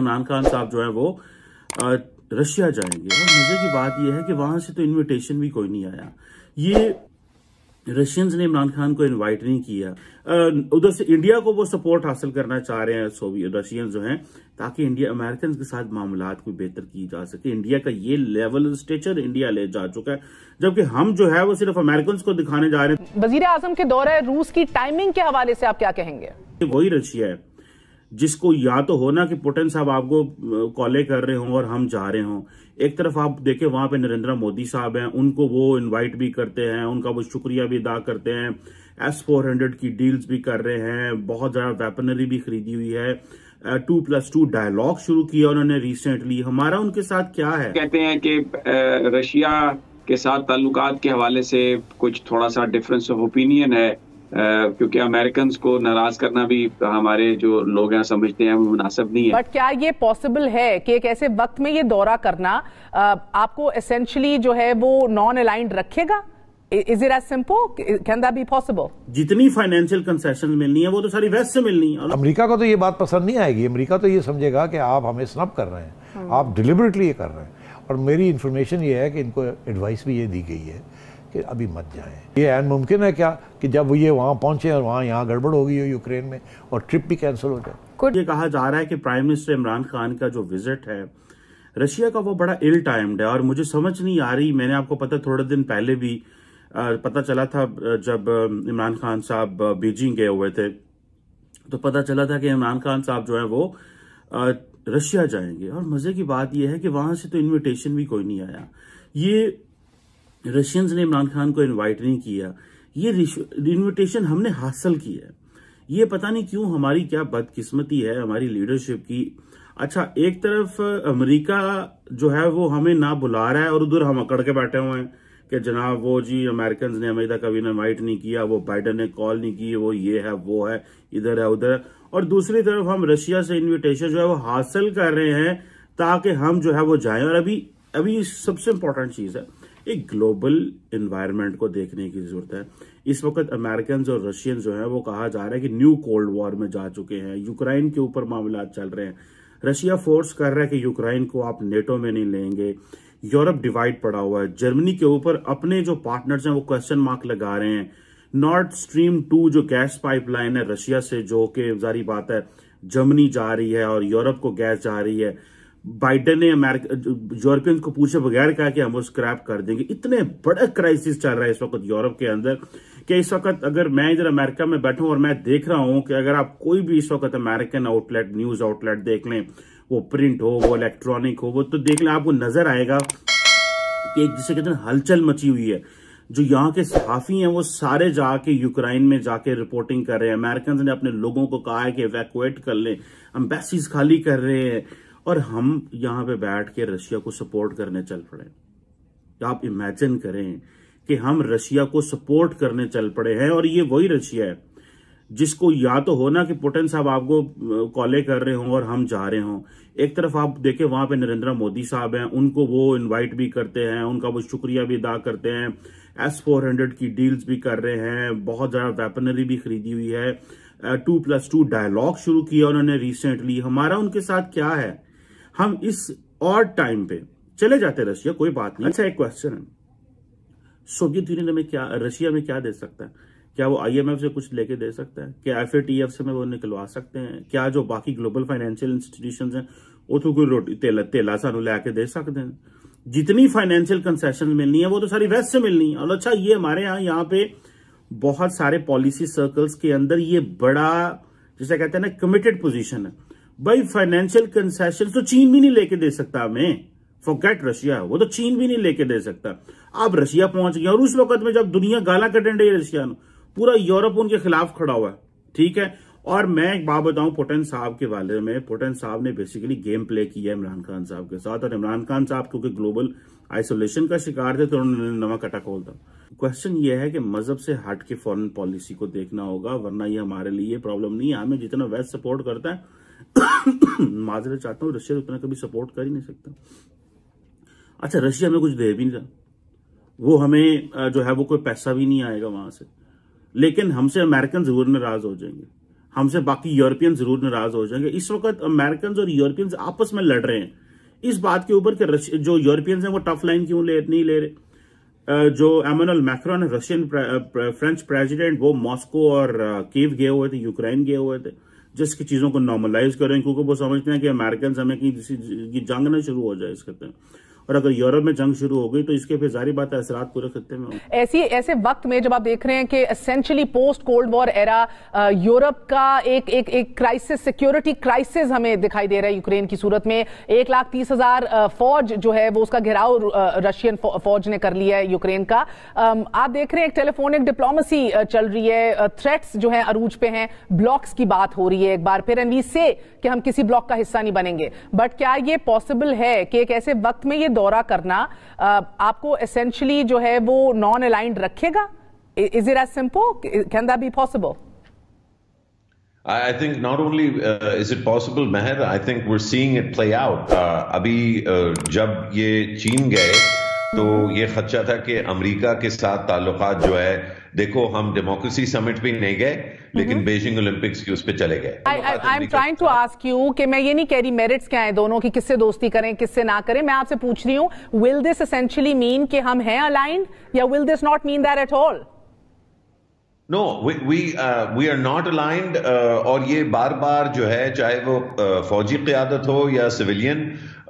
इमरान खान साहब जो है वो रशिया जाएंगे और मजे की बात यह है कि वहां से तो इनविटेशन भी कोई नहीं आया ये रशियंस ने इमरान खान को इनवाइट नहीं किया उधर से इंडिया को वो सपोर्ट हासिल करना चाह रहे हैं सोवियत रशियंस जो हैं ताकि इंडिया अमेरिकन के साथ मामला को बेहतर की जा सके इंडिया का ये लेवल स्टेचर इंडिया ले जा चुका है जबकि हम जो है वो सिर्फ अमेरिकन को दिखाने जा रहे हैं वजीर आजम के दौरे रूस की टाइमिंग के हवाले से आप क्या कहेंगे वही रशिया है जिसको या तो हो ना कि पुटिन साहब आपको कॉले कर रहे हों और हम जा रहे हों एक तरफ आप देखें वहां पे नरेंद्र मोदी साहब हैं उनको वो इनवाइट भी करते हैं उनका वो शुक्रिया भी अदा करते हैं एस फोर हंड्रेड की डील्स भी कर रहे हैं बहुत ज़्यादा वेपनरी भी खरीदी हुई है टू प्लस टू डायलॉग शुरू किया उन्होंने रिसेंटली हमारा उनके साथ क्या है कहते हैं कि रशिया के साथ ताल्लुकात के हवाले से कुछ थोड़ा सा डिफरेंस ऑफ ओपिनियन है क्योंकि अमेरिकन को नाराज करना भी हमारे जो लोग हैं समझते हैं वो मुनासिब नहीं है बट क्या ये पॉसिबल है कि एक ऐसे वक्त में ये दौरा करना आपको एसेंशली जो है वो नॉन अलाइंड रखेगा is it as simple can that be possible जितनी फाइनेंशियल कंसेशन मिलनी है वो तो सारी वेस्ट से मिलनी है अमेरिका को तो ये बात पसंद नहीं आएगी अमेरिका तो ये समझेगा कि आप हमें स्नप कर रहे हैं हाँ। आप डिलिबरेटली ये कर रहे हैं और मेरी इन्फॉर्मेशन ये है कि इनको एडवाइस भी ये दी गई है कि अभी मत जाएं ये एन मुमकिन है क्या कि जब ये वहाँ पहुँचे और वहाँ यहाँ गड़बड़ हो गई हो यूक्रेन में और ट्रिप भी कैंसिल हो जाए ये कहा जा रहा है कि प्राइम मिनिस्टर इमरान खान का जो विजिट है रशिया का वो बड़ा इल टाइम्ड है और मुझे समझ नहीं आ रही मैंने आपको पता थोड़े दिन पहले भी पता चला था जब इमरान खान साहब बीजिंग गए हुए थे तो पता चला था कि इमरान खान साहब जो है वो रशिया जाएंगे और मजे की बात यह है कि वहां से तो इनविटेशन भी कोई नहीं आया ये रशियंस ने इमरान खान को इनवाइट नहीं किया ये इन्विटेशन हमने हासिल की है ये पता नहीं क्यों हमारी क्या बदकिस्मती है हमारी लीडरशिप की अच्छा एक तरफ अमेरिका जो है वो हमें ना बुला रहा है और उधर हम अकड़ के बैठे हुए हैं कि जनाब वो जी अमेरिकन ने हमें कभी इन्वाइट नहीं किया वो बाइडन ने कॉल नहीं की वो ये है वो है इधर है उधर है और दूसरी तरफ हम रशिया से इन्विटेशन जो है वो हासिल कर रहे हैं ताकि हम जो है वो जाएं और अभी अभी सबसे इम्पोर्टेंट चीज़ है एक ग्लोबल इन्वायरमेंट को देखने की जरूरत है इस वक्त अमेरिकन और रशियन जो है वो कहा जा रहा है कि न्यू कोल्ड वॉर में जा चुके हैं यूक्राइन के ऊपर मामला चल रहे हैं रशिया फोर्स कर रहा है कि यूक्राइन को आप नेटो में नहीं लेंगे यूरोप डिवाइड पड़ा हुआ है जर्मनी के ऊपर अपने जो पार्टनर्स हैं वो क्वेश्चन मार्क लगा रहे हैं नॉर्थ स्ट्रीम टू जो गैस पाइपलाइन है रशिया से जो कि जारी बात है जर्मनी जा रही है और यूरोप को गैस जा रही है बाइडन ने अमेरिका यूरोपियंस को पूछे बगैर कहा कि हम वो स्क्रैप कर देंगे इतने बड़ा क्राइसिस चल रहा है इस वक्त यूरोप के अंदर कि इस वक्त अगर मैं इधर अमेरिका में बैठा हूं और मैं देख रहा हूं कि अगर आप कोई भी इस वक्त अमेरिकन आउटलेट न्यूज आउटलेट देख लें वो प्रिंट हो वो इलेक्ट्रॉनिक हो वो तो देख लें आपको नजर आएगा कि एक जिसे कहते हैं हलचल मची हुई है जो यहाँ के सहाफ़ी हैं वो सारे जाके यूक्रेन में जाके रिपोर्टिंग कर रहे हैं अमेरिकन ने अपने लोगों को कहा है कि इवैकुएट कर लें अम्बेसीज खाली कर रहे हैं और हम यहां पे बैठ के रशिया को सपोर्ट करने चल पड़े तो आप इमेजिन करें कि हम रशिया को सपोर्ट करने चल पड़े हैं और ये वही रशिया है जिसको या तो हो ना कि पुटिन साहब आपको कॉले कर रहे हो और हम जा रहे हो एक तरफ आप देखें वहां पे नरेंद्र मोदी साहब हैं उनको वो इनवाइट भी करते हैं उनका वो शुक्रिया भी अदा करते हैं एस फोर हंड्रेड की डील्स भी कर रहे हैं बहुत ज़्यादा वेपनरी भी खरीदी हुई है टू प्लस टू डायलॉग शुरू किया उन्होंने रिसेंटली हमारा उनके साथ क्या है हम इस और टाइम पे चले जाते रशिया कोई बात नहीं अच्छा एक क्वेश्चन है सोवियत यूनियन में क्या रशिया में क्या दे सकता है क्या वो आईएमएफ से कुछ लेके दे सकता है क्या एफ से में वो निकलवा सकते हैं क्या जो बाकी ग्लोबल फाइनेंशियल इंस्टीट्यूशन हैं वो तो कोई रोटी तेला तेला सानू लेके दे सकते हैं जितनी फाइनेंशियल कंसेशन मिलनी है वो तो सारी वेस्ट से मिलनी है और अच्छा ये हमारे यहाँ यहाँ पे बहुत सारे पॉलिसी सर्कल्स के अंदर ये बड़ा जैसे कहते हैं ना कमिटेड पोजीशन है भाई फाइनेंशियल कंसेशन तो चीन भी नहीं लेके दे सकता हमें फोकेट रशिया वो तो चीन भी नहीं लेके दे सकता अब रशिया पहुंच गया और उस वक्त में जब दुनिया गाला कटेंट डे रशिया पूरा यूरोप उनके खिलाफ खड़ा हुआ है ठीक है और मैं एक बात बताऊं पुटन साहब के वाले में पुटन साहब ने बेसिकली गेम प्ले किया इमरान खान साहब के साथ और इमरान खान साहब क्योंकि ग्लोबल आइसोलेशन का शिकार थे तो उन्होंने नवा कटा खोल था क्वेश्चन ये है कि मजहब से हट के फॉरेन पॉलिसी को देखना होगा वरना ये हमारे लिए प्रॉब्लम नहीं है हमें जितना वेस्ट सपोर्ट करता है माजरा चाहता हूँ रशिया उतना कभी सपोर्ट कर ही नहीं सकता अच्छा रशिया में कुछ दे भी नहीं रहा वो हमें जो है वो कोई पैसा भी नहीं आएगा वहां से लेकिन हमसे अमेरिकन जरूर नाराज हो जाएंगे हमसे बाकी यूरोपियन जरूर नाराज हो जाएंगे इस वक्त अमेरिकन और यूरोपियंस आपस में लड़ रहे हैं इस बात के ऊपर कि जो यूरोपियंस हैं वो टफ लाइन क्यों ले नहीं ले रहे जो Emmanuel Macron Russian pre, pre, French president वो मॉस्को और केव गए हुए थे यूक्रेन गए हुए थे जिसकी चीज़ों को नॉर्मलाइज करें क्योंकि वो समझते हैं कि अमेरिकन हमें कहीं की जंग ना शुरू हो जाए इस और अगर यूरोप में जंग शुरू हो गई तो इसके फिर जारी बात है पूरे खत्ते में ऐसी ऐसे वक्त में जब आप देख रहे हैं कि essentially post cold war era Europe का एक एक एक क्राइसिस सिक्योरिटी क्राइसिस हमें दिखाई दे रहा है यूक्रेन की सूरत में एक लाख तीस हजार फौज जो है वो उसका घेराव रशियन फौज ने कर लिया है यूक्रेन का आप देख रहे हैं एक टेलीफोनिक डिप्लोमेसी चल रही है थ्रेट्स जो है अरूज पे हैं ब्लॉक्स की बात हो रही है एक बार फिर एंड वी से कि हम किसी ब्लॉक का हिस्सा नहीं बनेंगे बट क्या ये पॉसिबल है कि एक ऐसे वक्त में ये दौरा करना आपको एसेंशियली जो है वो नॉन अलाइंड रखेगा is it as simple can that be possible I think not only uh, is it possible, Meher, I think we're seeing it play out. Uh, अभी uh, जब ये चीन गए तो ये खदशा था कि अमेरिका के साथ ताल्लुक जो है देखो हम डेमोक्रेसी समिट भी नहीं गए लेकिन बेजिंग ओलंपिक्स की उस पर चले गए I am trying to ask you कि मैं ये नहीं कह रही मेरिट्स क्या है दोनों की किससे दोस्ती करें किससे ना करें मैं आपसे पूछ रही हूँ विल दिस असेंशियली मीन कि हम हैं अलाइंड या will this not mean that at all no we we are not aligned और ये बार बार जो है चाहे वो uh, फौजी क्यादत हो या सिविलियन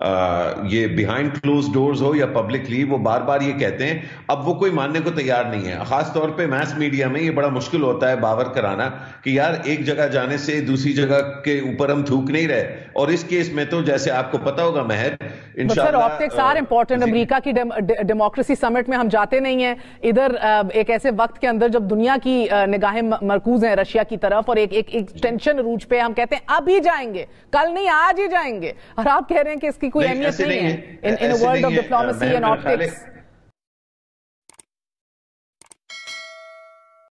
uh, ये बिहाइंड क्लोज डोर्स हो या पब्लिकली वो बार बार ये कहते हैं अब वो कोई मानने को तैयार नहीं है खास तौर पे मास मीडिया में ये बड़ा मुश्किल होता है बावर कराना कि यार एक जगह जाने से दूसरी जगह के ऊपर हम थूक नहीं रहे और इस केस में तो जैसे आपको पता होगा Mehar sir optics are important America की डेमोक्रेसी समिट में हम जाते नहीं है इधर एक ऐसे वक्त के अंदर जब दुनिया की निगाहें मरकूज हैं रशिया की तरफ और एक एक, टेंशन रूज पे हम कहते हैं अब ही जाएंगे कल नहीं आज ही जाएंगे और आप कह रहे हैं कि इसकी कोई अहमियत नहीं, नहीं है in world of diplomacy and optics